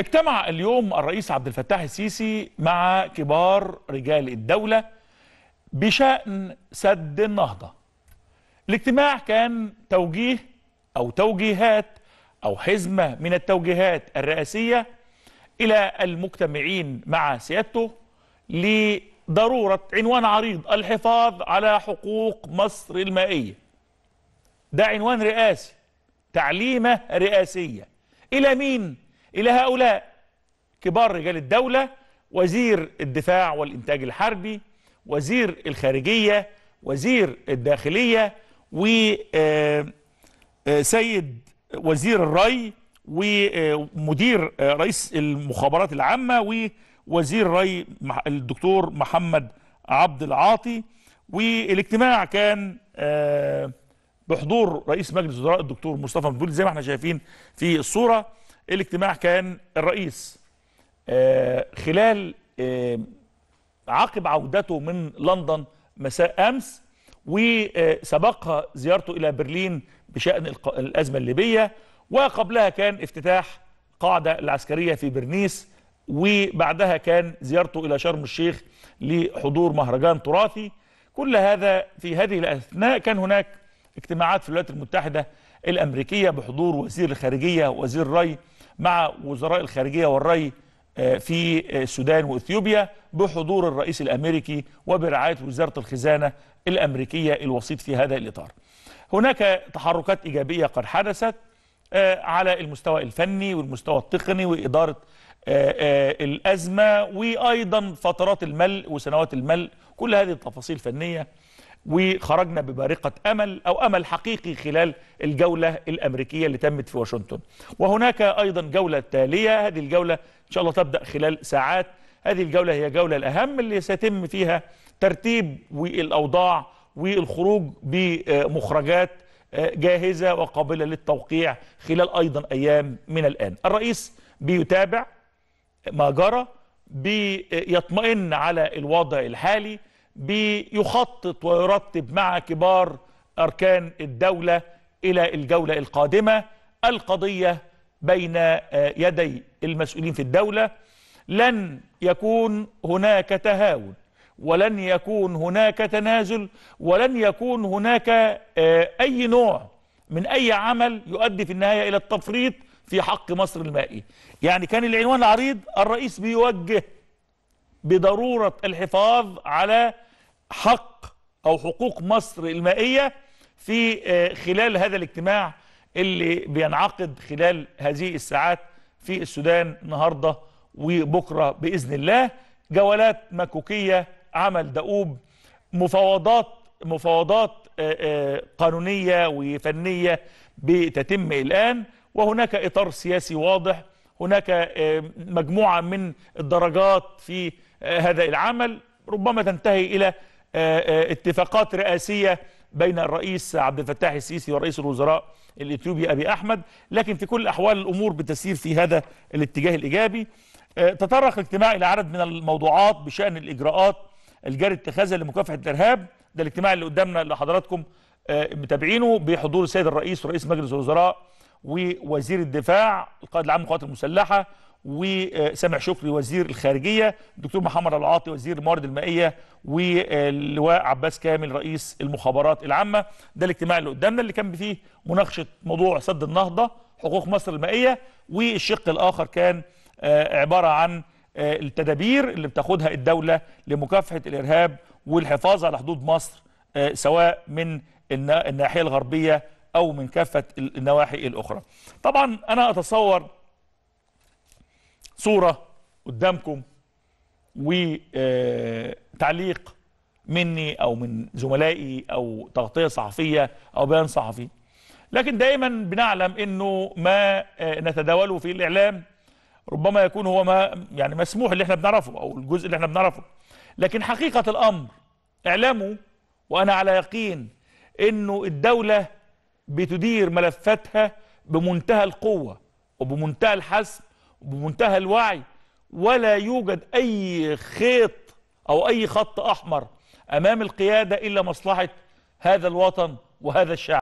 اجتمع اليوم الرئيس عبد الفتاح السيسي مع كبار رجال الدولة بشأن سد النهضة الاجتماع كان توجيه أو توجيهات أو حزمة من التوجيهات الرئاسية إلى المجتمعين مع سيادته لضرورة عنوان عريض الحفاظ على حقوق مصر المائية ده عنوان رئاسي تعليمة رئاسية إلى مين؟ إلى هؤلاء كبار رجال الدولة وزير الدفاع والإنتاج الحربي وزير الخارجية وزير الداخلية وسيد آه، آه، وزير الري ومدير آه، رئيس المخابرات العامة ووزير الري الدكتور محمد عبد العاطي والاجتماع كان بحضور رئيس مجلس الوزراء الدكتور مصطفى مدبولي زي ما احنا شايفين في الصورة الاجتماع كان الرئيس آه، خلال آه، عقب عودته من لندن مساء أمس وسبقها زيارته إلى برلين بشأن الأزمة الليبية وقبلها كان افتتاح قاعدة العسكرية في برنيس وبعدها كان زيارته إلى شرم الشيخ لحضور مهرجان تراثي كل هذا في هذه الأثناء كان هناك اجتماعات في الولايات المتحدة الأمريكية بحضور وزير الخارجية وزير الري مع وزراء الخارجية والري آه، في آه، السودان وإثيوبيا بحضور الرئيس الأمريكي وبرعاية وزارة الخزانة الأمريكية الوسيط في هذا الإطار هناك تحركات إيجابية قد حدثت آه، على المستوى الفني والمستوى التقني وإدارة الأزمة وأيضا فترات الملء وسنوات الملء كل هذه التفاصيل فنية وخرجنا ببارقة أمل أو أمل حقيقي خلال الجولة الأمريكية اللي تمت في واشنطن وهناك أيضا جولة تالية هذه الجولة إن شاء الله تبدأ خلال ساعات هذه الجولة هي جولة الأهم اللي سيتم فيها ترتيب والأوضاع والخروج بمخرجات جاهزة وقابلة للتوقيع خلال أيضا أيام من الآن الرئيس بيتابع ما جرى بيطمئن على الوضع الحالي بيخطط ويرتب مع كبار أركان الدولة إلى الجولة القادمة القضية بين آه، يدي المسؤولين في الدولة لن يكون هناك تهاون ولن يكون هناك تنازل ولن يكون هناك آه، أي نوع من أي عمل يؤدي في النهاية إلى التفريط في حق مصر المائي يعني كان العنوان العريض الرئيس بيوجه بضرورة الحفاظ على حق أو حقوق مصر المائية في آه، خلال هذا الاجتماع اللي بينعقد خلال هذه الساعات في السودان النهاردة وبكرة بإذن الله جولات مكوكية عمل دؤوب مفاوضات مفاوضات آه، آه، قانونية وفنية بتتم الآن وهناك إطار سياسي واضح هناك مجموعة من الدرجات في هذا العمل ربما تنتهي إلى آه، آه، اتفاقات رئاسية بين الرئيس عبد الفتاح السيسي ورئيس الوزراء الإثيوبي أبي أحمد لكن في كل الأحوال الأمور بتسير في هذا الاتجاه الإيجابي آه، تطرق الاجتماع إلى عدد من الموضوعات بشأن الإجراءات الجاري اتخاذها لمكافحة الإرهاب ده الاجتماع اللي قدامنا اللي حضراتكم متابعينه بحضور السيد الرئيس ورئيس مجلس الوزراء ووزير الدفاع القائد العام للقوات المسلحة وسامع شكري وزير الخارجيه الدكتور محمد العاطي وزير الموارد المائيه واللواء عباس كامل رئيس المخابرات العامه ده الاجتماع اللي قدامنا اللي كان فيه مناقشه موضوع سد النهضه حقوق مصر المائيه والشق الاخر كان آه، عباره عن آه، التدابير اللي بتاخدها الدوله لمكافحه الارهاب والحفاظ على حدود مصر آه، سواء من الناحيه الغربيه او من كافه النواحي الاخرى طبعا انا اتصور صورة قدامكم وتعليق آه، مني أو من زملائي أو تغطية صحفية أو بيان صحفي لكن دائما بنعلم أنه ما آه، نتداوله في الإعلام ربما يكون هو ما يعني مسموح اللي احنا بنعرفه أو الجزء اللي احنا بنعرفه لكن حقيقة الأمر إعلامه وأنا على يقين أنه الدولة بتدير ملفاتها بمنتهى القوة وبمنتهى الحسم وبمنتهى الوعي ولا يوجد أي خيط أو أي خط أحمر أمام القيادة إلا مصلحة هذا الوطن وهذا الشعب